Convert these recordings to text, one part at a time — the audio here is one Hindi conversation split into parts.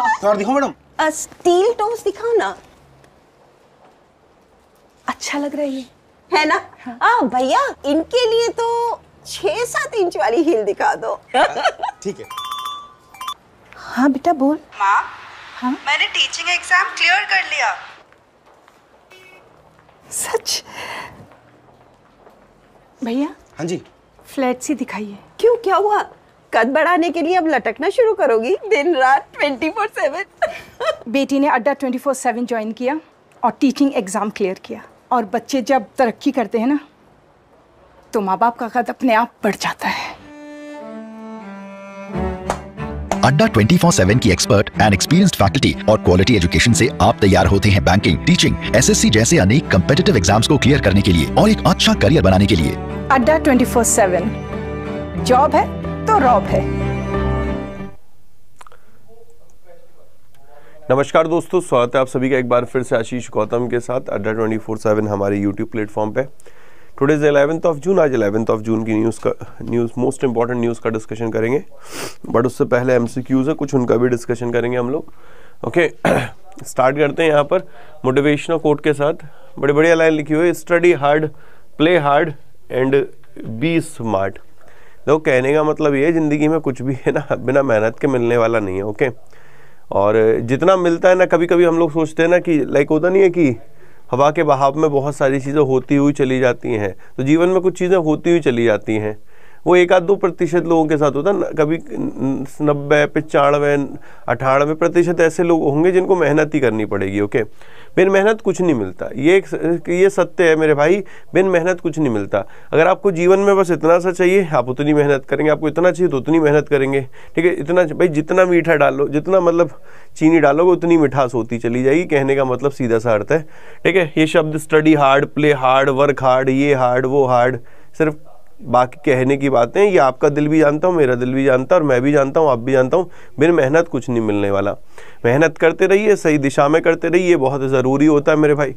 तो और दिखाओ मैडम स्टील टोस दिखाओ ना अच्छा लग रहा है है ना हाँ।, हाँ भैया इनके लिए तो छह सात इंच वाली हील दिखा दो हाँ, ठीक है हाँ बेटा बोल माँ हाँ मैंने टीचिंग एग्जाम क्लियर कर लिया सच भैया हाँ जी फ्लैट सी दिखाइए क्यों क्या हुआ कद बढ़ाने के लिए अब लटकना शुरू करोगी दिन रात ट्वेंटी फोर सेवन बेटी ने अड्डा ट्वेंटी फोर सेवन ज्वाइन किया और टीचिंग एग्ज़ाम क्लियर किया और बच्चे जब तरक्की करते हैं ना तो माँ बाप का कद अपने आप बढ़ जाता है अड्डा 24/7 की एक्सपर्ट एंड एक्सपीरियंस्ड फैकल्टी और क्वालिटी एजुकेशन से आप तैयार होते हैं बैंकिंग टीचिंग एसएससी जैसे अनेक कम्पिटेटिव एग्जाम्स को क्लियर करने के लिए और एक अच्छा करियर बनाने के लिए अड्डा 24/7 जॉब है तो रॉब है नमस्कार दोस्तों स्वागत है आप सभी का एक बार फिर से आशीष गौतम के साथ अड्डा ट्वेंटी फोर सेवन हमारे यूट्यूब प्लेटफॉर्म पे today is eleventh of June आज एलेवंथ ऑफ जून की न्यूज़ का न्यूज़ मोस्ट इंपॉर्टेंट न्यूज़ का डिस्कशन करेंगे बट उससे पहले एम सी क्यूज़ है कुछ उनका भी डिस्कशन करेंगे हम लोग ओके स्टार्ट करते हैं यहाँ पर मोटिवेशनल कोट के साथ बड़ी बढ़िया लाइन लिखी हुई study hard play hard and be smart देखो तो कहने का मतलब ये ज़िंदगी में कुछ भी है ना बिना मेहनत के मिलने वाला नहीं है ओके और जितना मिलता है ना कभी कभी हम लोग सोचते हैं ना कि लाइक होता नहीं है कि हवा के बहाव में बहुत सारी चीज़ें होती हुई चली जाती हैं तो जीवन में कुछ चीज़ें होती हुई चली जाती हैं वो एक आध दो प्रतिशत लोगों के साथ होता है कभी नब्बे पचानवे अठानवे प्रतिशत ऐसे लोग होंगे जिनको मेहनत ही करनी पड़ेगी ओके बिन मेहनत कुछ नहीं मिलता ये ये सत्य है मेरे भाई बिन मेहनत कुछ नहीं मिलता अगर आपको जीवन में बस इतना सा चाहिए आप उतनी मेहनत करेंगे आपको इतना चाहिए तो उतनी मेहनत करेंगे ठीक है इतना भाई जितना मीठा डालो जितना मतलब चीनी डालोगे उतनी मिठास होती चली जाएगी कहने का मतलब सीधा सा अर्थ है ठीक है ये शब्द study hard play hard work hard ये हार्ड वो हार्ड सिर्फ बाकी कहने की बातें ये आपका दिल भी जानता हूँ मेरा दिल भी जानता है और मैं भी जानता हूँ आप भी जानता हूँ बिन मेहनत कुछ नहीं मिलने वाला मेहनत करते रहिए सही दिशा में करते रहिए बहुत ज़रूरी होता है मेरे भाई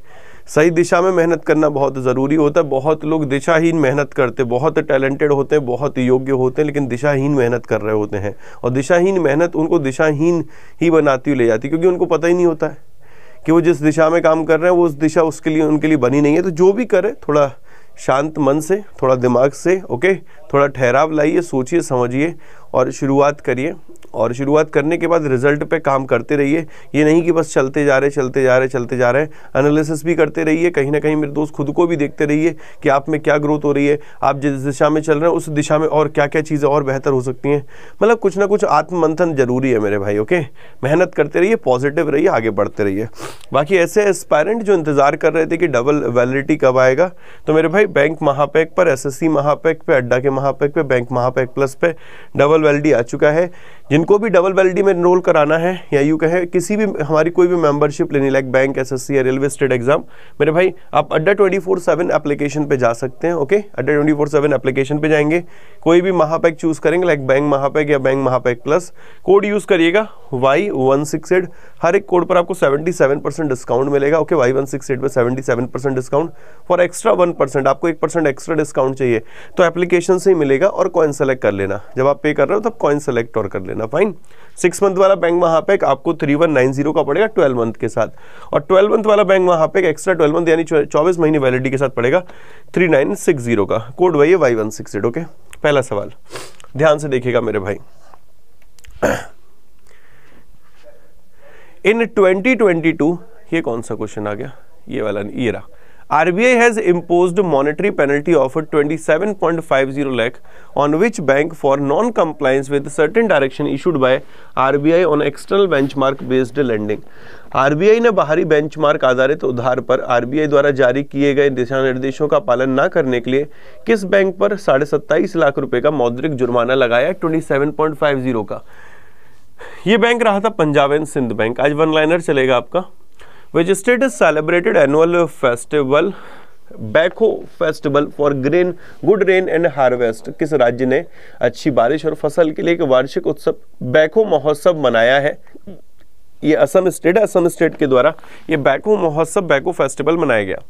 सही दिशा में मेहनत करना बहुत ज़रूरी होता है बहुत लोग दिशाहीन मेहनत करते बहुत टैलेंटेड होते हैं बहुत योग्य होते हैं लेकिन दिशाहीन मेहनत कर रहे होते हैं और दिशाहीन मेहनत उनको दिशाहीन ही बनाती हुई ले जाती क्योंकि उनको पता ही नहीं होता है कि वो जिस दिशा में काम कर रहे हैं वो उस दिशा उसके लिए उनके लिए बनी नहीं है तो जो भी करे थोड़ा शांत मन से थोड़ा दिमाग से ओके थोड़ा ठहराव लाइए सोचिए समझिए और शुरुआत करिए और शुरुआत करने के बाद रिजल्ट पे काम करते रहिए ये नहीं कि बस चलते जा रहे चलते जा रहे चलते जा रहे एनालिसिस भी करते रहिए कहीं ना कहीं मेरे दोस्त खुद को भी देखते रहिए कि आप में क्या ग्रोथ हो रही है आप जिस दिशा में चल रहे हैं उस दिशा में और क्या क्या चीज़ें और बेहतर हो सकती हैं मतलब कुछ ना कुछ आत्ममंथन जरूरी है मेरे भाई ओके मेहनत करते रहिए पॉजिटिव रहिए आगे बढ़ते रहिए बाकी ऐसे एस्पायरेंट जो इंतज़ार कर रहे थे कि डबल वैलिडिटी कब आएगा तो मेरे भाई बैंक महापैक पर एस सी महापैक पर अड्डा के महापैक पर बैंक महापैक प्लस पे डबल ओवरऑल वैलिडी आ चुका है जिनको भी डबल वैलिडी में इनरोल कराना है या यू कहें किसी भी हमारी कोई भी मेंबरशिप लेनी लाइक बैंक एसएससी या रेलवे स्टेट एग्जाम मेरे भाई आप अड्डा ट्वेंटी फोर सेवन एप्लीकेशन पर जा सकते हैं ओके अड्डा ट्वेंटी फोर सेवन एप्लीकेशन पर जाएंगे कोई भी महापैक चूज़ करेंगे लाइक बैंक महापैक या bank Mahapack plus code use करिएगा वाई वन सिक्स एट हर एक कोड पर आपको सेवेंटी सेवन परसेंट डिस्काउंट मिलेगा okay Y one six eight पर seventy seven percent discount for extra one percent आपको एक परसेंट एक्स्ट्रा डिस्काउंट चाहिए तो एप्लीकेशन से ही मिलेगा और कॉइन सेलेक्ट कर लेना जब आप पे कर रहे हो तब कॉइन सेलेक्ट और कर लेना देना फाइन सिक्स मंथ वाला बैंक वहाँ पे आपको थ्री वन नाइन जीरो का पड़ेगा ट्वेल्व मंथ के साथ और ट्वेल्व मंथ वाला बैंक वहाँ पे एक्स्ट्रा ट्वेल्व मंथ यानी चौबीस महीने वैलिडी के साथ पड़ेगा थ्री नाइन सिक्स जीरो का कोड वही है Y one six eight okay पहला सवाल ध्यान से देखिएगा मेरे भाई इन ट्वेंटी ट्वेंटी टू ये कौन सा क्वेश्चन आ गया ये वाला नहीं ये रहा RBI has imposed monetary penalty of 27.50 lakh on which bank for non-compliance with certain direction issued by RBI on external benchmark based lending. RBI ने बाहरी बेंचमार्क आधारित उधार पर RBI द्वारा जारी किए गए दिशा निर्देशों का पालन न करने के लिए किस बैंक पर साढ़े सत्ताईस लाख रुपए का मौद्रिक जुर्माना लगाया 27.50 का ये बैंक रहा था पंजाब एंड सिंध बैंक आज वन लाइनर चलेगा आपका which state is celebrated annual festival Baikho festival for grain good rain and harvest किस राज्य ने अच्छी बारिश और फसल के लिए एक वार्षिक उत्सव बैको महोत्सव मनाया है ये असम स्टेट असम स्टेट के द्वारा ये बैको महोत्सव बैको फेस्टिवल मनाया गया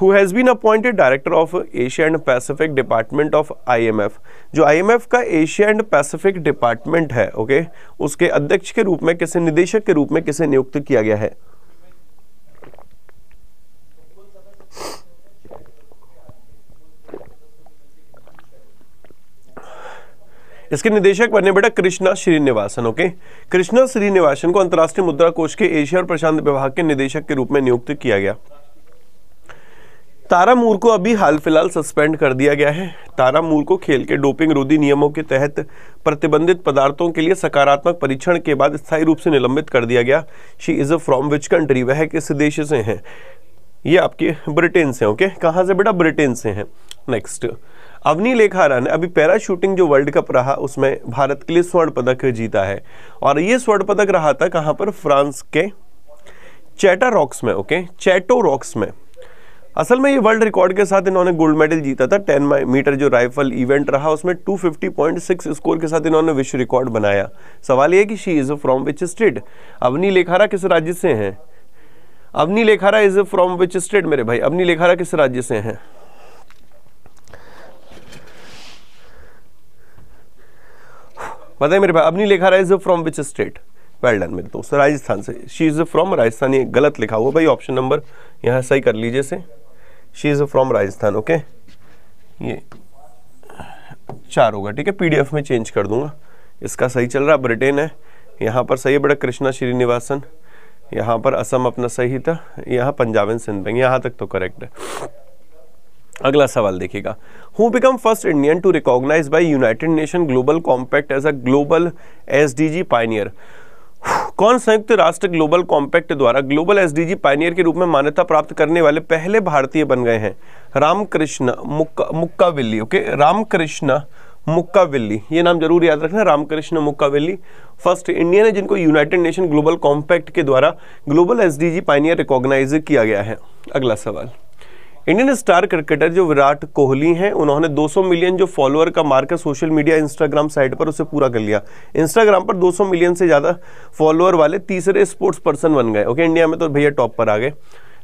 who has been appointed director of Asia and Pacific department of IMF जो आईएमएफ का एशिया एंड पैसिफिक डिपार्टमेंट है ओके okay? उसके अध्यक्ष के रूप में किसे निदेशक के रूप में किसे नियुक्त किया गया है इसके निदेशक बने बेटा कृष्णा श्रीनिवासन ओके कृष्णा श्रीनिवासन को अंतर्राष्ट्रीय मुद्रा कोष के एशिया और प्रशांत विभाग के निदेशक के रूप में नियुक्त किया गया तारा मूर को अभी हाल फिलहाल सस्पेंड कर दिया गया है तारा मूर को खेल के डोपिंग रोधी नियमों के तहत प्रतिबंधित पदार्थों के लिए सकारात्मक परीक्षण के बाद स्थायी रूप से निलंबित कर दिया गया she is a from which country वह किस देश से हैं ये आपके ब्रिटेन से ओके कहाँ से बेटा ब्रिटेन से हैं नेक्स्ट अवनी लेखारा ने अभी पैराशूटिंग जो वर्ल्ड कप रहा उसमें भारत के लिए स्वर्ण पदक जीता है और ये स्वर्ण पदक रहा था कहाँ पर फ्रांस के चैटा रॉक्स में ओके चैटो रॉक्स में असल में ये वर्ल्ड रिकॉर्ड के साथ इन्होंने गोल्ड मेडल जीता था 10 मीटर जो राइफल इवेंट रहा उसमें 250.6 स्कोर के साथ इन्होंने विश्व रिकॉर्ड बनाया सवाल ये कि she is from which state Avani Lekhara किस राज्य से हैं Avani Lekhara is from which state मेरे भाई अवनी लेखारा किस राज्य से हैं बताए मेरे भाई अब नहीं लिखा रहा is from which state well done मेरे दोस्त राजस्थान से शी इज़ फ्रॉम राजस्थान ये गलत लिखा हुआ भाई ऑप्शन नंबर यहाँ सही कर लीजिए से she is from Rajasthan okay ये चार होगा ठीक है पीडीएफ में चेंज कर दूंगा इसका सही चल रहा ब्रिटेन है यहाँ पर सही है बड़ा कृष्णा श्रीनिवासन यहाँ पर असम अपना सही था यहाँ पंजाब एंड सिंध बैंक यहाँ तक तो करेक्ट है अगला सवाल देखिएगा who become first Indian to recognise by United Nation global compact as a global S D G pioneer कौन संयुक्त राष्ट्र ग्लोबल कॉम्पैक्ट द्वारा global S D G pioneer के रूप में मान्यता प्राप्त करने वाले पहले भारतीय बन गए हैं रामकृष्ण मुक्का मुक्काविल्ली ओके रामकृष्ण मुक्काविल्ली ये नाम जरूर याद रखना रामकृष्ण मुक्काविल्ली फर्स्ट इंडियन है जिनको यूनाइटेड नेशन ग्लोबल कॉम्पैक्ट के द्वारा global S D G pioneer recognise किया गया है अगला सवाल इंडियन स्टार क्रिकेटर जो विराट कोहली हैं उन्होंने 200 मिलियन जो फॉलोअर का marker social media Instagram site पर उसे पूरा कर लिया इंस्टाग्राम पर 200 मिलियन से ज़्यादा फॉलोअर वाले तीसरे स्पोर्ट्स पर्सन बन गए ओके इंडिया में तो भैया टॉप पर आ गए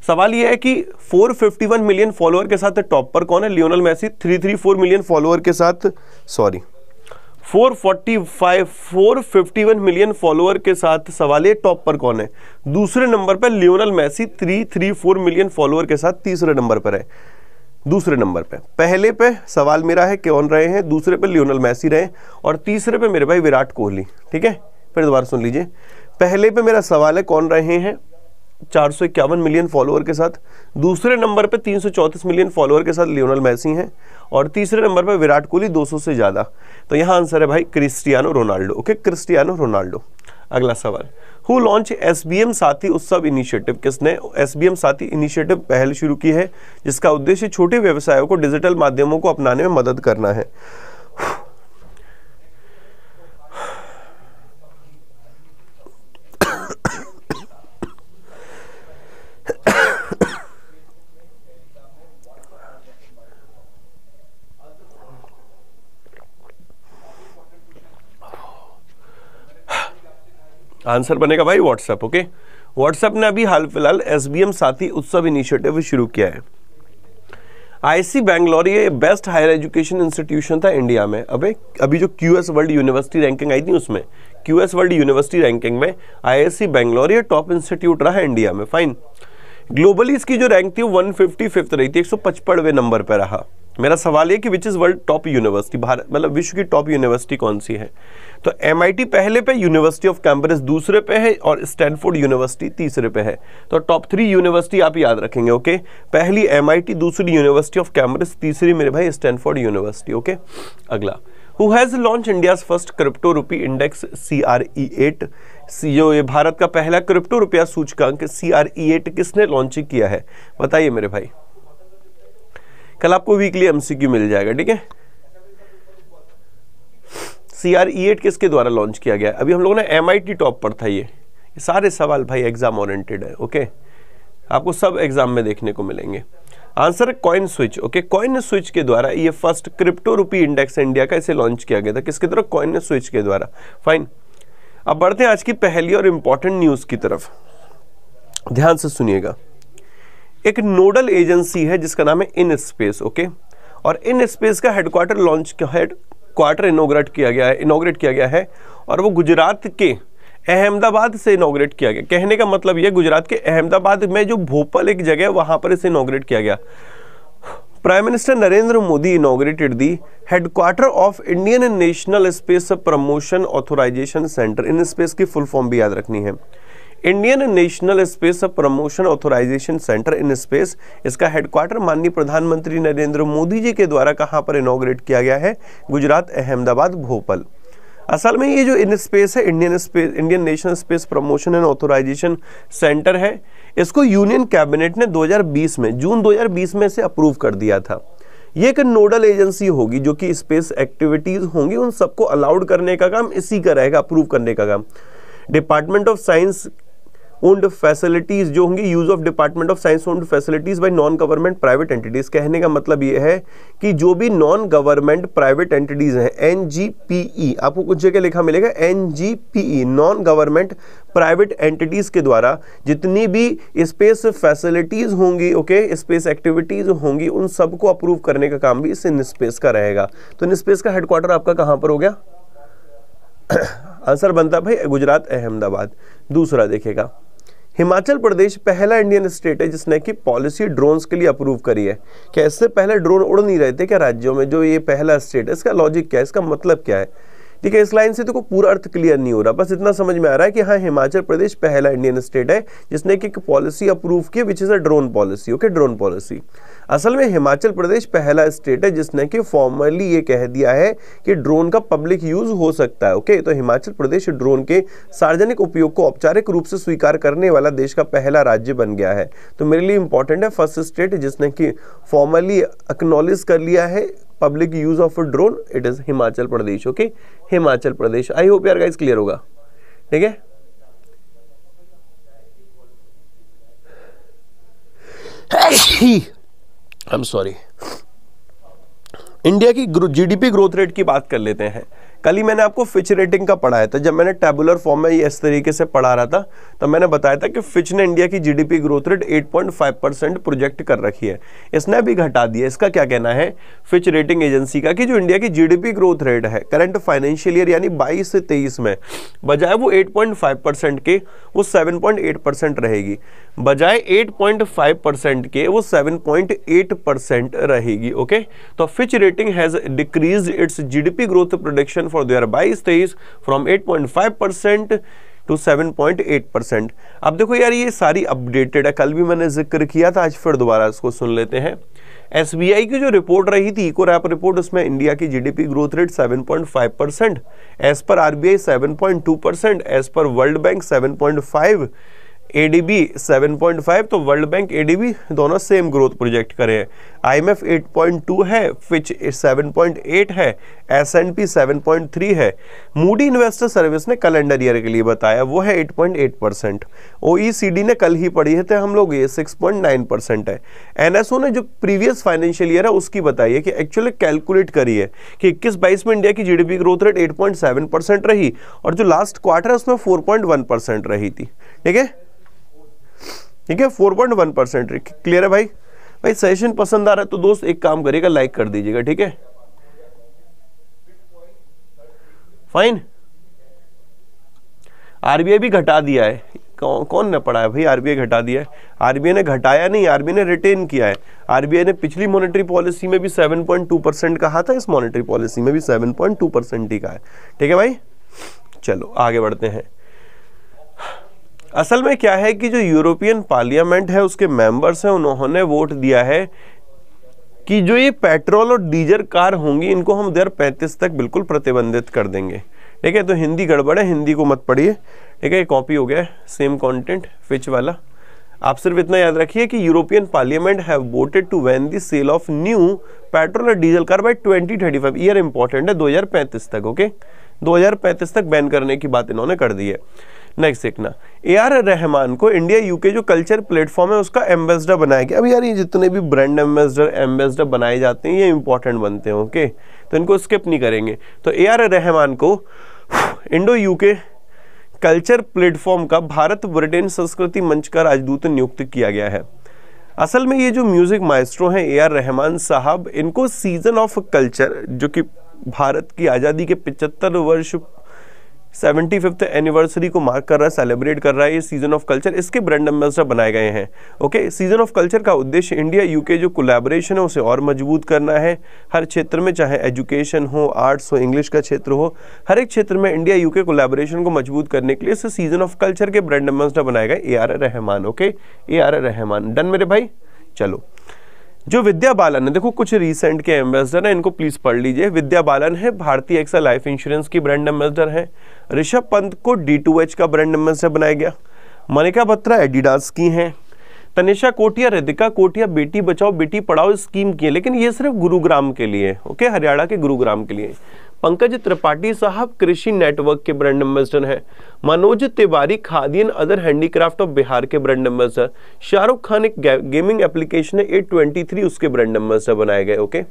सवाल यह है कि 451 मिलियन फॉलोअर के साथ टॉप पर कौन है लियोनल मैसी 334 मिलियन फॉलोअर के साथ सॉरी 445 451 मिलियन फॉलोअर के साथ सवाल ये टॉप पर कौन है दूसरे नंबर पर लियोनल मैसी 334 मिलियन फॉलोअर के साथ तीसरे नंबर पर है दूसरे नंबर पे पहले पे सवाल मेरा है कौन रहे हैं दूसरे पे लियोनल मैसी रहे और तीसरे पे मेरे भाई विराट कोहली ठीक है फिर दोबारा सुन लीजिए पहले पे मेरा सवाल है कौन रहे हैं चार मिलियन फॉलोअर के साथ दूसरे नंबर पे 334 मिलियन फॉलोअर के साथ लियोनल मैसी हैं और तीसरे नंबर पे विराट कोहली 200 से ज़्यादा तो यहाँ आंसर है भाई Cristiano Ronaldo okay Cristiano Ronaldo अगला सवाल who launch S B M Saathi Utsav initiative किसने S B M Saathi initiative पहल शुरू की है जिसका उद्देश्य छोटे व्यवसायों को डिजिटल माध्यमों को अपनाने में मदद करना है आंसर बनेगा भाई व्हाट्सएप ओके व्हाट्सएप ने अभी हाल फिलहाल एस साथी उत्सव इनिशिएटिव शुरू किया है आईसी बैंगलोर ये बेस्ट हायर एजुकेशन इंस्टीट्यूशन था इंडिया में अबे अभी जो एस वर्ल्ड यूनिवर्सिटी रैंकिंग आई थी उसमें क्यूएस वर्ल्ड यूनिवर्सिटी रैंकिंग में आईआईसी बैंगलोर ये टॉप इंस्टीट्यूट रहा इंडिया में फाइन ग्लोबली इसकी जो रैंक थी वन फिफ्टी फिफ्थ रही थी एक सौ पचपनवे नंबर पर रहा मेरा सवाल ये कि which is world top university भारत मतलब विश्व की टॉप यूनिवर्सिटी कौन सी है तो एम पहले पे यूनिवर्सिटी ऑफ कैम्ब्रिज दूसरे पे है और स्टैनफोर्ड यूनिवर्सिटी तीसरे पे है तो टॉप थ्री यूनिवर्सिटी आप याद रखेंगे ओके पहली एम दूसरी यूनिवर्सिटी ऑफ कैम्ब्रिज तीसरी मेरे भाई स्टैनफोर्ड यूनिवर्सिटी ओके अगला who has launch India's first crypto rupee index C R E eight जो ये भारत का पहला क्रिप्टो रुपया सूचकांक सी आर ई एट किसने लॉन्च किया है बताइए मेरे भाई कल आपको वीकली एमसीक्यू मिल जाएगा ठीक है सी आर ई एट किसके द्वारा लॉन्च किया गया अभी हम लोगों ने एम आई टी टॉप पर था ये सारे सवाल भाई एग्जाम ओरिएंटेड है ओके आपको सब एग्जाम में देखने को मिलेंगे answer CoinSwitch okay CoinSwitch के द्वारा ये first crypto rupee index India का इसे लॉन्च किया गया था किसके द्वारा कॉइन स्विच के द्वारा फाइन अब बढ़ते हैं आज की पहली और इंपॉर्टेंट न्यूज़ की तरफ ध्यान से सुनिएगा एक नोडल एजेंसी है जिसका नाम है इन स्पेस ओके और इन स्पेस का headquarter launch headquarter inaugurate किया गया है इनोग्रेट किया गया है और वो गुजरात के अहमदाबाद से इनोग्रेट किया गया कहने का मतलब यह गुजरात के अहमदाबाद में जो भोपाल एक जगह है वहां पर इसे इनोग्रेट किया गया prime minister Narendra Modi inaugurated the headquarter of Indian national space promotion authorisation centre in space की फुल फॉर्म भी याद रखनी है Indian national space promotion authorisation centre in space इसका हेडक्वार्टर माननीय प्रधानमंत्री नरेंद्र मोदी जी के द्वारा कहां पर इनोग्रेट किया गया है गुजरात अहमदाबाद भोपाल असल में ये जो इन स्पेस है Indian space Indian national space promotion and authorisation centre है इसको यूनियन कैबिनेट ने 2020 में जून 2020 में से अप्रूव कर दिया था ये एक नोडल एजेंसी होगी जो कि स्पेस एक्टिविटीज़ होंगी उन सबको अलाउड करने का काम इसी का रहेगा अप्रूव करने का काम department of science owned facilities जो होंगी use of department of science owned facilities by non government private entities कहने का मतलब ये है कि जो भी नॉन गवर्नमेंट प्राइवेट एंटिटीज हैं एन e, आपको कुछ जगह लिखा मिलेगा N non government private entities के द्वारा जितनी भी स्पेस फैसिलिटीज होंगी ओके स्पेस एक्टिविटीज होंगी उन सबको अप्रूव करने का काम भी इस निस्पेस का रहेगा तो निस्पेस का हेडक्वार्टर आपका कहाँ पर हो गया आंसर बनता भाई गुजरात अहमदाबाद दूसरा देखेगा हिमाचल प्रदेश पहला इंडियन स्टेट है जिसने की पॉलिसी ड्रोन्स के लिए अप्रूव करी है क्या इससे पहले ड्रोन उड़ नहीं रहे थे क्या राज्यों में जो ये पहला स्टेट है इसका लॉजिक क्या है इसका मतलब क्या है ठीक है इस लाइन से देखो तो पूरा अर्थ क्लियर नहीं हो रहा बस इतना समझ में आ रहा है कि हाँ हिमाचल प्रदेश पहला इंडियन स्टेट है जिसने कि पॉलिसी अप्रूव की which is a drone policy okay drone policy असल में हिमाचल प्रदेश पहला स्टेट है जिसने कि फॉर्मली ये कह दिया है कि ड्रोन का पब्लिक यूज हो सकता है ओके तो हिमाचल प्रदेश ड्रोन के सार्वजनिक उपयोग को औपचारिक रूप से स्वीकार करने वाला देश का पहला राज्य बन गया है तो मेरे लिए इंपॉर्टेंट है फर्स्ट स्टेट जिसने कि फॉर्मली अक्नॉलेज कर लिया है public use of a drone it is Himachal Pradesh okay Himachal Pradesh I hope यार गाइस क्लियर होगा ठीक है आई एम सॉरी इंडिया की जीडीपी ग्रोथ रेट की बात कर लेते हैं कल ही मैंने आपको फिच रेटिंग का पढ़ाया था जब मैंने टेबुलर फॉर्म में इस तरीके से पढ़ा रहा था तब तो मैंने बताया था कि फिच ने इंडिया की GDP growth rate 8.5 percent project कर रखी है इसने भी घटा दिया इसका क्या कहना है फिच रेटिंग एजेंसी का कि जो इंडिया की जीडीपी ग्रोथ रेट है करंट फाइनेंशियल ईयर यानी बाईस से तेईस में बजाय वो एट के वो सेवन रहेगी बजाय एट के वो सेवन रहेगी ओके तो Fitch rating has decrease its G growth production for दो हजार बाईस तेईस from eight point five percent to seven point eight percent अब देखो यार ये सारी अपडेटेड है कल भी मैंने जिक्र किया था आज फिर दोबारा इसको सुन लेते हैं एस की जो रिपोर्ट रही थी इको रैप रिपोर्ट उसमें इंडिया की GDP growth rate 7.5 percent as per RBI 7.2 percent as per world bank 7.5 ADB 7.5 तो वर्ल्ड बैंक एडीबी दोनों सेम ग्रोथ प्रोजेक्ट करे हैं आईएमएफ 8.2 है फिच 7.8 है एस एंड पी सेवन है मूडी इन्वेस्टर सर्विस ने कैलेंडर ईयर के लिए बताया वो है 8.8 परसेंट ओ ने कल ही पढ़ी है तो हम लोग ये 6.9 परसेंट है एनएसओ ने जो प्रीवियस फाइनेंशियल ईयर है उसकी बताई है कि एक्चुअली कैलकुलेट करी है कि इक्कीस बाईस में इंडिया की G growth rate eight percent रही और जो लास्ट क्वार्टर है उसमें फोर परसेंट रही थी ठीक है ठीक है four point one percent clear है भाई भाई सजेशन पसंद आ रहा है तो दोस्त एक काम करिएगा लाइक कर दीजिएगा ठीक है फाइन आरबीआई भी घटा दिया है कौन कौन ने पढ़ा है भाई आरबीआई घटा दिया है आरबीआई ने घटाया नहीं आरबीआई ने रिटेन किया है आरबीआई ने पिछली मॉनेटरी पॉलिसी में भी 7.2 परसेंट कहा था इस मॉनेटरी पॉलिसी में भी 7.2 परसेंट ही कहा है ठीक है भाई चलो आगे बढ़ते हैं असल में क्या है कि जो यूरोपियन पार्लियामेंट है उसके मेंबर्स हैं उन्होंने वोट दिया है कि जो ये पेट्रोल और डीजल कार होंगी इनको हम दर पैंतीस तक बिल्कुल प्रतिबंधित कर देंगे ठीक है तो हिंदी गड़बड़ है हिंदी को मत पढ़िए ठीक है ये कॉपी हो गया सेम कंटेंट फिच वाला आप सिर्फ इतना याद रखिए कि European parliament have voted to ban the sale of new petrol और diesel car by 2035 year important है 2035 तक ओके 2035 तक बैन करने की बात इन्होंने कर दी है नेक्स्ट देखना ए आर रहमान को इंडिया यूके जो कल्चर प्लेटफॉर्म है उसका एम्बेसडर बनाया गया अब यार ये जितने भी ब्रांड एम्बेसडर एम्बेसडर बनाए जाते हैं ये इंपॉर्टेंट बनते हैं ओके तो इनको स्किप नहीं करेंगे तो ए आर रहमान को इंडो यूके कल्चर प्लेटफॉर्म का भारत ब्रिटेन संस्कृति मंच का राजदूत नियुक्त किया गया है असल में ये जो म्यूज़िक माइस्ट्रो हैं ए आर रहमान साहब इनको सीजन ऑफ कल्चर जो कि भारत की आज़ादी के 75 वर्ष सेवेंटी फिफ्थ एनिवर्सरी को मार्क कर रहा है सेलिब्रेट कर रहा है ये सीजन ऑफ कल्चर इसके ब्रांड एम्बेसडर बनाए गए हैं ओके सीजन ऑफ कल्चर का उद्देश्य इंडिया यूके जो कोलैबोरेशन है उसे और मजबूत करना है हर क्षेत्र में चाहे एजुकेशन हो आर्ट्स हो इंग्लिश का क्षेत्र हो हर एक क्षेत्र में इंडिया यूके कोलेबोरेशन को मजबूत करने के लिए इसे सीजन ऑफ कल्चर के ब्रांड एम्बेसडर बनाए गए A R Rahman okay A R Rahman done मेरे भाई चलो जो विद्या बालन है देखो कुछ रिसेंट के एम्बेसडर हैं इनको प्लीज पढ़ लीजिए विद्या बालन है भारतीय एक्सा लाइफ इंश्योरेंस की ब्रांड एम्बेसडर है ऋषभ पंत को डी का ब्रांड एम्बेसडर बनाया गया मनिका बत्रा एडिडास की हैं तनिषा कोटिया रिदिका कोटिया बेटी बचाओ बेटी पढ़ाओ स्कीम की है लेकिन ये सिर्फ गुरुग्राम के लिए ओके हरियाणा के गुरुग्राम के लिए पंकज त्रिपाठी साहब कृषि नेटवर्क के ब्रांड एम्बेसडर हैं Manoj Tiwari Khadi and other handicraft of Bihar के ब्रांड एम्बेसडर शाहरुख खान एक गेमिंग एप्लीकेशन है एट ट्वेंटी थ्री उसके ब्रांड एम्बेसडर बनाए गए okay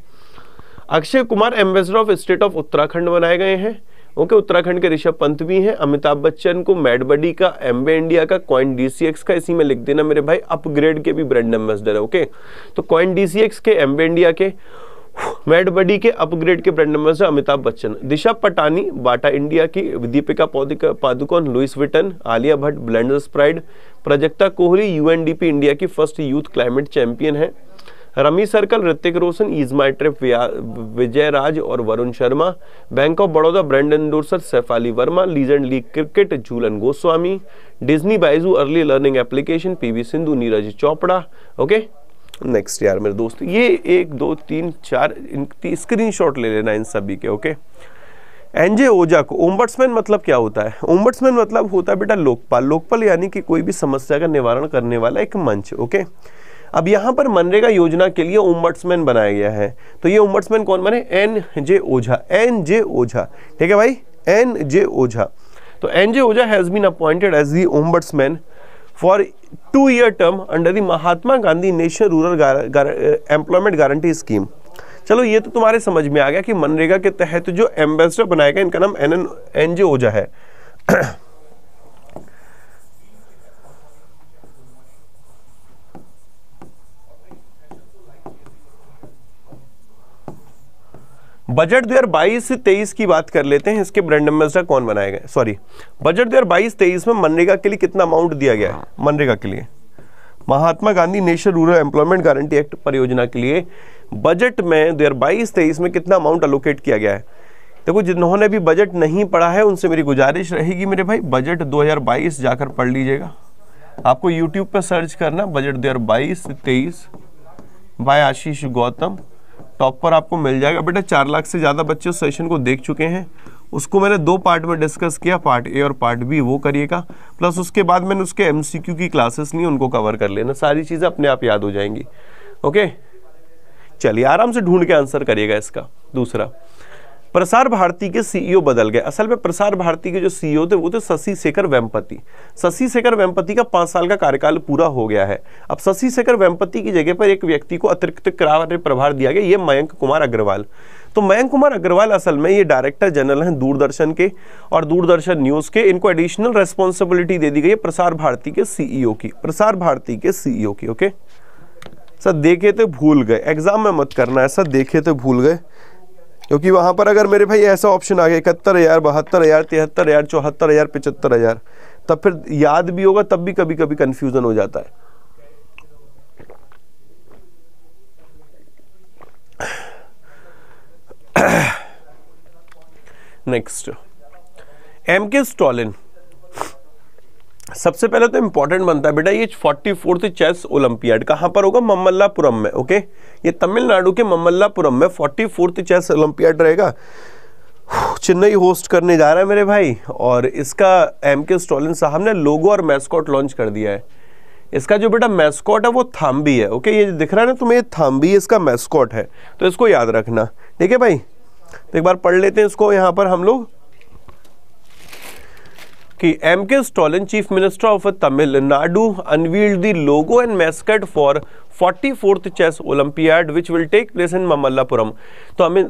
Akshay Kumar ambassador of state of Uttarakhand बनाए गए हैं ओके उत्तराखंड के ऋषभ पंत भी हैं अमिताभ बच्चन को मैडबडी का एम्बे इंडिया का कॉइन डीसीएक्स का इसी में लिख देना मेरे भाई अपग्रेड के भी ब्रांड एम्बेसडर है ओके तो कॉइन डीसीएक्स के एम्बे इंडिया के मैडबडी के अपग्रेड के brand ambassador Amitabh Bachchan Disha Patani Bata India की Deepika Padukone Louis Vuitton Alia Bhatt blenders pride Prajakta Koli UNDP India की फर्स्ट यूथ क्लाइमेट चैंपियन है rummy circle Hrithik Roshan ease my trip Vijay Raaz और Varun Sharma bank of Baroda brand endorser Saif Ali Verma legend league cricket Jhulan Goswami Disney Byju early learning application PV Sindhu Neeraj Chopra okay next यार मेरे दोस्त ये एक दो तीन चार इनकी शॉट ले लेना इन सभी के ओके एनजे ओझा को ओम्बट्समैन मतलब क्या होता है ओम्बट्समैन मतलब होता है बेटा लोकपाल लोकपाल यानी कि कोई भी समस्या का निवारण करने वाला एक मंच ओके अब यहाँ पर मनरेगा योजना के लिए उमर्ट्समैन बनाया गया है तो ये उम्बट्समैन कौन बने एन जे ओझा एन जे ओझा ठीक है भाई एन जे ओझा तो N J Ojha has been appointed as the ombudsman for two year term under the Mahatma Gandhi national rural employment guarantee scheme चलो ये तो तुम्हारे समझ में आ गया कि मनरेगा के तहत जो एम्बेसडर बनाएगा इनका नाम N N N J Ojha है बजट बाईस तेईस की बात कर लेते हैं इसके ब्रांड एम्बेसडर कौन बनाए गए सॉरी बजट बाईस तेईस में मनरेगा के लिए कितना अमाउंट दिया गया है मनरेगा के लिए Mahatma Gandhi national rural employment guarantee act परियोजना के लिए बजट में दो बाईस तेईस में कितना अमाउंट अलोकेट किया गया है देखो जिन्होंने भी बजट नहीं पढ़ा है उनसे मेरी गुजारिश रहेगी मेरे भाई बजट 2022 जाकर पढ़ लीजिएगा आपको यूट्यूब पर सर्च करना बजट दो हजार बाईस तेईस बाय आशीष गौतम टॉप पर आपको मिल जाएगा बेटा चार लाख से ज़्यादा बच्चे उस सेशन को देख चुके हैं उसको मैंने दो पार्ट में डिस्कस किया पार्ट ए और पार्ट बी वो करिएगा प्लस उसके बाद मैंने उसके एम की क्लासेस ली उनको कवर कर लेना सारी चीज़ें अपने आप याद हो जाएंगी ओके चलिए आराम से ढूंढ के आंसर करिएगा इसका दूसरा प्रसार भारती के सीईओ e बदल गए असल में प्रसार भारती के जो सीईओ e थे वो थे शशि शेखर वेम्पति शशि शेखर वेम्पति का पांच साल का कार्यकाल पूरा हो गया है अब शशि शेखर वेम्पति की जगह पर एक व्यक्ति को अतिरिक्त कार्य प्रभार दिया गया ये मयंक कुमार अग्रवाल तो मयंक कुमार अग्रवाल असल में ये डायरेक्टर जनरल हैं दूरदर्शन के और दूरदर्शन न्यूज़ के इनको एडिशनल रेस्पॉन्सिबिलिटी दे दी गई है प्रसार भारती के सीईओ e की प्रसार भारती के सीईओ की ओके सर देखे तो भूल गए एग्जाम में मत करना है सर देखे तो भूल गए क्योंकि वहां पर अगर मेरे भाई ऐसा ऑप्शन आ गया इकहत्तर हज़ार बहत्तर हज़ार तिहत्तर हज़ार चौहत्तर हज़ार पिछहत्तर हज़ार तब फिर याद भी होगा तब भी कभी कभी कंफ्यूजन हो जाता है नेक्स्ट एम के स्टॉलिन सबसे पहले तो इंपॉर्टेंट बनता है बेटा ये फोर्टी फोर्थ चेस ओलंपियाड कहां पर होगा ममल्लापुरम में ओके ये तमिलनाडु के ममल्लापुरम में फोर्टी फोर्थ चेस ओलंपियाड रहेगा चेन्नई होस्ट करने जा रहा है मेरे भाई और इसका एम के स्टॉलिन साहब ने लोगो और मैस्कॉट लॉन्च कर दिया है इसका जो बेटा मैस्कॉट है वो थाम्बी है ओके ये दिख रहा है ना तुम्हें ये थाम्बी इसका मैस्कॉट है तो इसको याद रखना ठीक है भाई तो एक बार पढ़ लेते हैं इसको यहाँ पर हम लोग कि M K Stalin chief minister of Tamil Nadu unveiled the logo and mascot for 44th chess olympiad which will take place in Mamallapuram तो हमें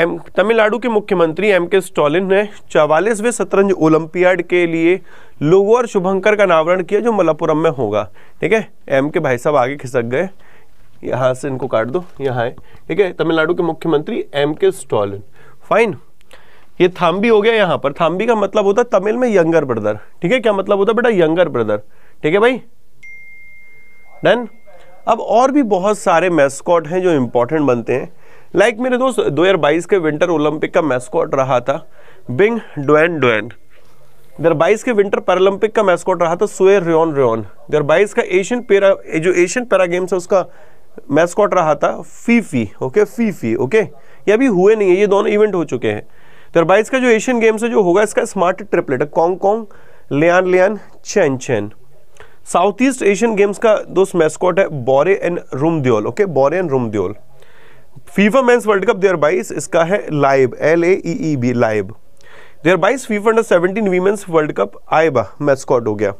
एम तमिलनाडु के मुख्यमंत्री एम के स्टॉलिन ने चवालीसवें शतरंज ओलंपियाड के लिए लोगो और शुभंकर का अनावरण किया जो मल्लापुरम में होगा ठीक है एम के भाई साहब आगे खिसक गए यहाँ से इनको काट दो यहाँ है ठीक है तमिलनाडु के मुख्यमंत्री एम के स्टॉलिन फाइन ये थाम्बी हो गया यहाँ पर थाम्बी का मतलब होता है तमिल में यंगर ब्रदर ठीक है क्या मतलब होता है बेटा यंगर ब्रदर ठीक है भाई डन अब और भी बहुत सारे मैस्कॉट हैं जो इंपॉर्टेंट बनते हैं लाइक like मेरे दोस्त बाईस के विंटर ओलंपिक का मैस्कॉट रहा था बिंग डोन डोन दर बाईस के विंटर पैरालंपिक का मैस्कॉट रहा था सुए रियोन रियोन दर बाईस का एशियन पैरा जो एशियन पैरा गेम्स है उसका मैस्कॉट रहा था फीफी ओके फीफी ओके ये अभी हुए नहीं है ये दोनों इवेंट हो चुके हैं तो बाईस का जो एशियन गेम्स है जो होगा इसका smart triplet Congcong Lianlian Chenchen South East Asian Games का दोस्त मैस्कॉट है बोरे एंड रूमद्योल ओके बोरे एंड रूमद्योल फीफा मेंस वर्ल्ड कप देर बाईस इसका है La'eeb L A E B La'eeb देर बाईस FIFA under seventeen women's World Cup Ibha mascot हो गया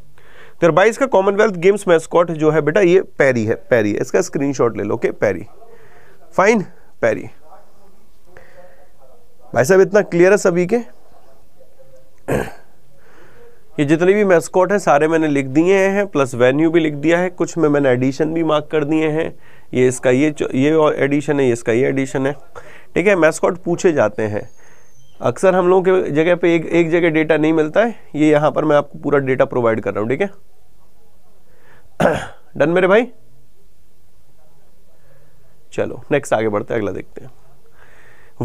देर बाईस का कॉमनवेल्थ गेम्स मैस्कॉट जो है बेटा ये पैरी है पैरी इसका स्क्रीनशॉट ले लो ओके पैरी फाइन पैरी भाई साहब इतना क्लियर है सभी के ये जितने भी मैस्कॉट हैं सारे मैंने लिख दिए हैं प्लस वेन्यू भी लिख दिया है कुछ में मैंने एडिशन भी मार्क कर दिए हैं ये इसका ये ये एडिशन है ये इसका ये एडिशन है ठीक है मैस्कॉट पूछे जाते हैं अक्सर हम लोगों के जगह पे एक एक जगह डेटा नहीं मिलता है ये यहाँ पर मैं आपको पूरा डेटा प्रोवाइड कर रहा हूँ ठीक है डन मेरे भाई चलो नेक्स्ट आगे बढ़ते हैं अगला देखते हैं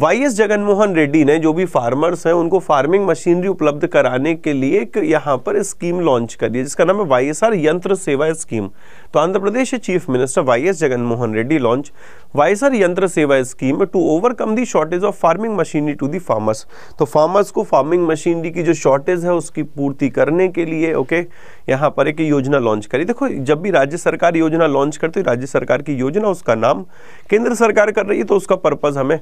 वाई एस जगनमोहन रेड्डी ने जो भी फार्मर्स हैं उनको फार्मिंग मशीनरी उपलब्ध कराने के लिए एक यहाँ पर स्कीम लॉन्च करी है जिसका नाम है Y S R Yantra Seva scheme तो आंध्र प्रदेश के chief minister Y S Jaganmohan Reddy launch Y S R Yantra Seva scheme to overcome the shortage of farming machinery to the farmers तो फार्मर्स को फार्मिंग मशीनरी की जो शॉर्टेज है उसकी पूर्ति करने के लिए ओके यहाँ पर एक योजना लॉन्च करी देखो जब भी राज्य सरकार योजना लॉन्च करती है राज्य सरकार की योजना उसका नाम केंद्र सरकार कर रही है तो उसका पर्पज़ हमें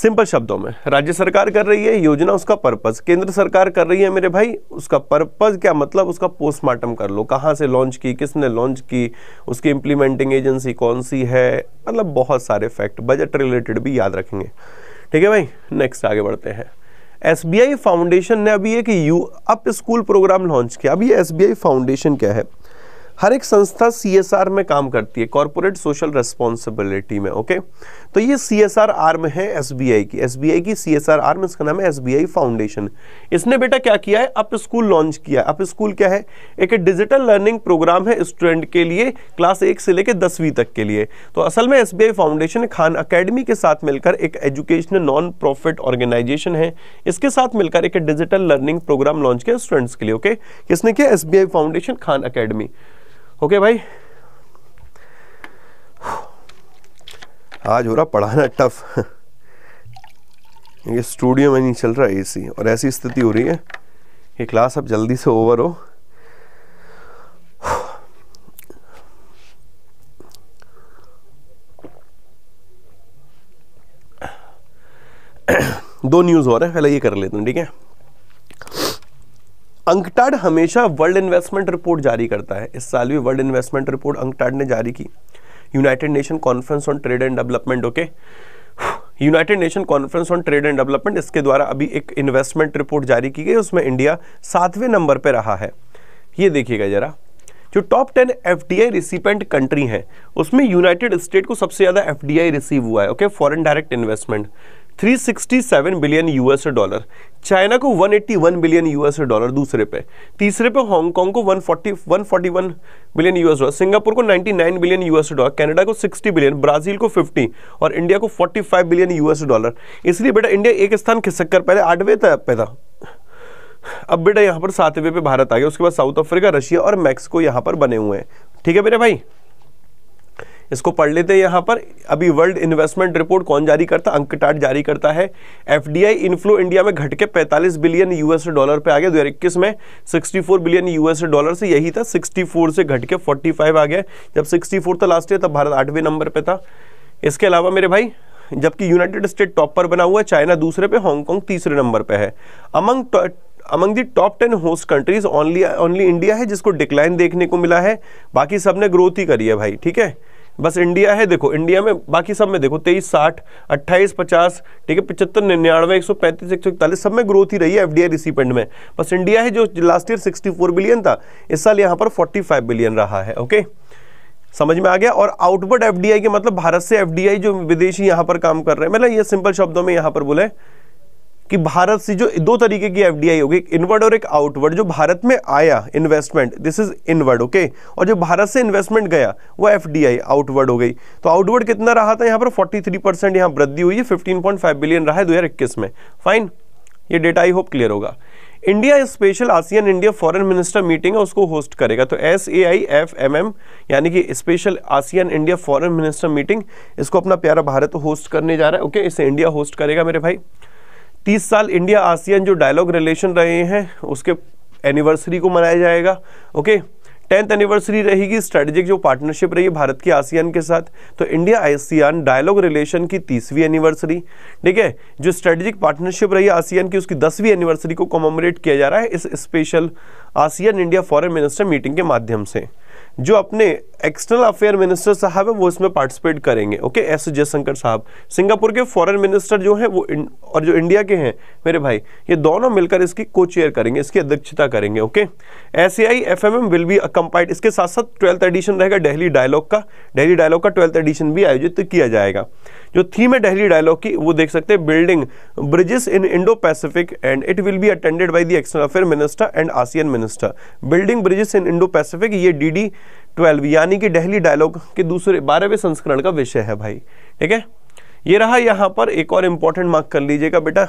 सिंपल शब्दों में राज्य सरकार कर रही है योजना उसका पर्पज केंद्र सरकार कर रही है मेरे भाई उसका पर्पज क्या मतलब उसका पोस्टमार्टम कर लो कहाँ से लॉन्च की किसने लॉन्च की उसकी इम्प्लीमेंटिंग एजेंसी कौन सी है मतलब बहुत सारे फैक्ट बजट रिलेटेड भी याद रखेंगे ठीक है भाई नेक्स्ट आगे बढ़ते हैं एस फाउंडेशन ने अभी एक U up school program launch किया अभी एस फाउंडेशन क्या है हर एक संस्था सीएसआर में काम करती है कॉरपोरेट सोशल रेस्पॉन्सिबिलिटी में ओके तो ये सीएसआर आर्म है एसबीआई की एसबीआई की सीएसआर आर्म इसका नाम है एसबीआई फाउंडेशन इसने बेटा क्या किया है अप स्कूल लॉन्च किया है अप स्कूल क्या है एक डिजिटल लर्निंग प्रोग्राम है स्टूडेंट के लिए क्लास एक से लेकर दसवीं तक के लिए तो असल में एस फाउंडेशन खान अकेडमी के साथ मिलकर एक एजुकेशनल नॉन प्रॉफिट ऑर्गेनाइजेशन है इसके साथ मिलकर एक डिजिटल लर्निंग प्रोग्राम लॉन्च किया स्टूडेंट्स के लिए ओके किसने किया S foundation Khan academy okay भाई आज हो रहा पढ़ाना टफ ये स्टूडियो में नहीं चल रहा है एसी और ऐसी स्थिति हो रही है कि क्लास अब जल्दी से ओवर हो दो न्यूज़ और है पहले ये कर लेते हैं ठीक है अंकटाड हमेशा वर्ल्ड इन्वेस्टमेंट रिपोर्ट जारी करता है इस साल भी वर्ल्ड इन्वेस्टमेंट रिपोर्ट अंकटाड ने जारी की United Nation Conference on Trade and Development okay United Nation Conference on Trade and Development इसके द्वारा अभी एक इन्वेस्टमेंट रिपोर्ट जारी की गई उसमें इंडिया सातवें नंबर पर रहा है ये देखिएगा जरा जो top ten F D I recipient country हैं उसमें यूनाइटेड स्टेट को सबसे ज़्यादा एफ डी आई रिसीव हुआ है okay foreign direct investment 367 billion US dollar China को 181 बिलियन यूएस डॉलर दूसरे पे तीसरे पे हांगकांग को 140 141 बिलियन यूएस डॉलर सिंगापुर को 99 बिलियन यूएस डॉलर कनाडा को 60 बिलियन ब्राजील को 50 और इंडिया को 45 बिलियन यूएस डॉलर इसलिए बेटा इंडिया एक स्थान खिसक कर पहले आठवें पे पैदा अब बेटा यहाँ पर सातवें पे भारत आ गया उसके बाद साउथ अफ्रीका रशिया और मैक्सिको यहाँ पर बने हुए हैं ठीक है मेरे भाई इसको पढ़ लेते हैं यहाँ पर अभी वर्ल्ड इन्वेस्टमेंट रिपोर्ट कौन जारी करता अंकटाट जारी करता है F D I inflow India में घट के पैंतालीस बिलियन यूएस डॉलर पे आ गया दो हज़ार इक्कीस में sixty four billion US dollar से यही था सिक्सटी फोर से घट के फोर्टी फाइव आ गया जब सिक्सटी फोर था लास्ट ईयर तब भारत आठवें नंबर पर था इसके अलावा मेरे भाई जबकि यूनाइटेड स्टेट टॉप पर बना हुआ है चाइना दूसरे पे हांगकॉन्ग तीसरे नंबर पे है among among the top ten host countries only only India है जिसको डिक्लाइन देखने को मिला है बाकी सब ने ग्रोथ ही करी है भाई ठीक है बस इंडिया है देखो इंडिया में बाकी सब में देखो तेईस साठ अट्ठाईस पचास ठीक है पचहत्तर निन्यानवे एक सौ पैंतीस एक सौ इकतालीस सब में ग्रोथ ही रही है एफडीआई डी रिसीपेंट में बस इंडिया है जो last year sixty four billion था इस साल यहाँ पर फोर्टी फाइव बिलियन रहा है ओके समझ में आ गया और आउटवर्ड एफ के मतलब भारत से एफ जो विदेशी यहाँ पर काम कर रहे हैं मतलब ये सिंपल शब्दों में यहाँ पर बोले कि भारत से जो दो तरीके की एफडीआई होगी एक इनवर्ड और एक आउटवर्ड जो भारत में आया investment this is inward okay और जो भारत से इन्वेस्टमेंट गया वो एफ आउटवर्ड हो गई तो आउटवर्ड कितना रहा था यहाँ पर 43 परसेंट यहाँ वृद्धि हुई है फिफ्टीन बिलियन रहा है दो में फाइन ये डेटा आई होप क्लियर होगा India special ASEAN India foreign minister meeting है उसको होस्ट करेगा तो S A I F M M यानी कि special ASEAN India foreign minister meeting इसको अपना प्यारा भारत होस्ट करने जा रहा है ओके इसे इंडिया होस्ट करेगा मेरे भाई तीस साल इंडिया आसियान जो डायलॉग रिलेशन रहे हैं उसके एनिवर्सरी को मनाया जाएगा ओके टेंथ एनिवर्सरी रहेगी स्ट्रेटेजिक जो पार्टनरशिप रही है भारत की आसियान के साथ तो इंडिया आसियान डायलॉग रिलेशन की तीसवीं एनिवर्सरी ठीक है जो स्ट्रेटेजिक पार्टनरशिप रही है आसियान की उसकी दसवीं एनिवर्सरी को कॉमोमरेट किया जा रहा है इस special ASEAN India foreign minister meeting के माध्यम से जो अपने एक्सटर्नल अफेयर मिनिस्टर साहब है वो इसमें पार्टिसिपेट करेंगे ओके एस जयशंकर साहब सिंगापुर के फॉरेन मिनिस्टर जो हैं वो इन, और जो इंडिया के हैं मेरे भाई ये दोनों मिलकर इसकी को चेयर करेंगे इसकी अध्यक्षता करेंगे okay S I F M M will be accompanied इसके साथ साथ ट्वेल्थ एडिशन रहेगा डेली डायलॉग का डेली डायलॉग का ट्वेल्थ एडिशन भी आयोजित किया जाएगा जो थीम है डेहली डायलॉग की वो देख सकते हैं building bridges in Indo Pacific and it will be attended by the external affair minister and ASEAN minister building bridges in Indo Pacific ये डी डी ट्वेल्व यानी कि डेहली डायलॉग के दूसरे बारहवें संस्करण का विषय है भाई ठीक है ये रहा यहाँ पर एक और इम्पॉर्टेंट मार्क कर लीजिएगा बेटा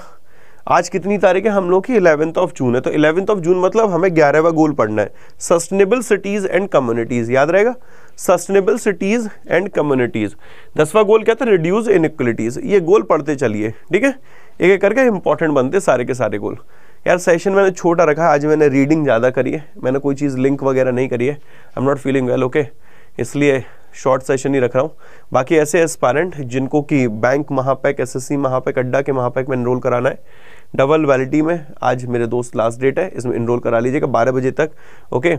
आज कितनी तारीख है हम लोग की इलेवंथ ऑफ जून है तो इलेवंथ ऑफ जून मतलब हमें ग्यारहवा गोल पढ़ना है सस्टेनेबल सिटीज एंड कम्युनिटीज याद रहेगा सस्टेनेबल सिटीज एंड कम्युनिटीज दसवा गोल क्या था रिड्यूस इनक्वलिटीज ये गोल पढ़ते चलिए ठीक है एक एक करके इंपॉर्टेंट बनते सारे के सारे गोल यार सेशन मैंने छोटा रखा आज मैंने रीडिंग ज़्यादा करी है मैंने कोई चीज़ लिंक वगैरह नहीं करी है I am not feeling well okay इसलिए शॉर्ट सेशन ही रख रहा हूँ बाकी ऐसे एस्पायरेंट जिनको कि बैंक महापैक एसएससी महापैक अड्डा के महापैक में इनरोल कराना है डबल वैलिटी में आज मेरे दोस्त लास्ट डेट है इसमें इनरोल करा लीजिएगा बारह बजे तक ओके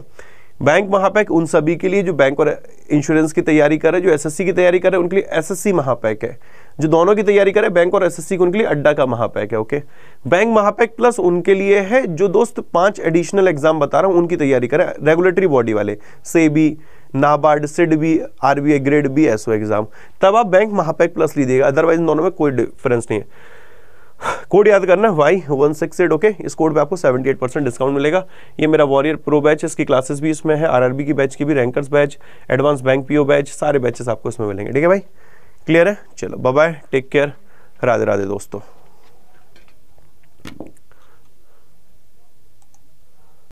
बैंक महापैक उन सभी के लिए जो बैंक और इंश्योरेंस की तैयारी कर रहे जो एसएससी की तैयारी कर रहे उनके लिए एसएससी महापैक है जो दोनों की तैयारी करे बैंक और एसएससी को उनके लिए अड्डा का महापैक है ओके बैंक महापैक प्लस उनके लिए है जो दोस्त पांच एडिशनल एग्जाम बता रहा हूं उनकी तैयारी करे रेगुलेटरी बॉडी वाले SEBI NABARD SIDBI RBI grade B SO exam तब आप बैंक महापैक प्लस लीजिएगा अदरवाइज दोनों में कोई डिफरेंस नहीं है कोड याद करना Y one six eight okay इस कोड पे आपको 78 परसेंट डिस्काउंट मिलेगा ये मेरा वॉरियर प्रो बैच इसकी क्लासेस भी इसमें है आरआरबी की बैच की भी rankers batch advance bank PO batch सारे बैचेस आपको इसमें मिलेंगे ठीक है भाई क्लियर है चलो bye take care Radhe Radhe दोस्तों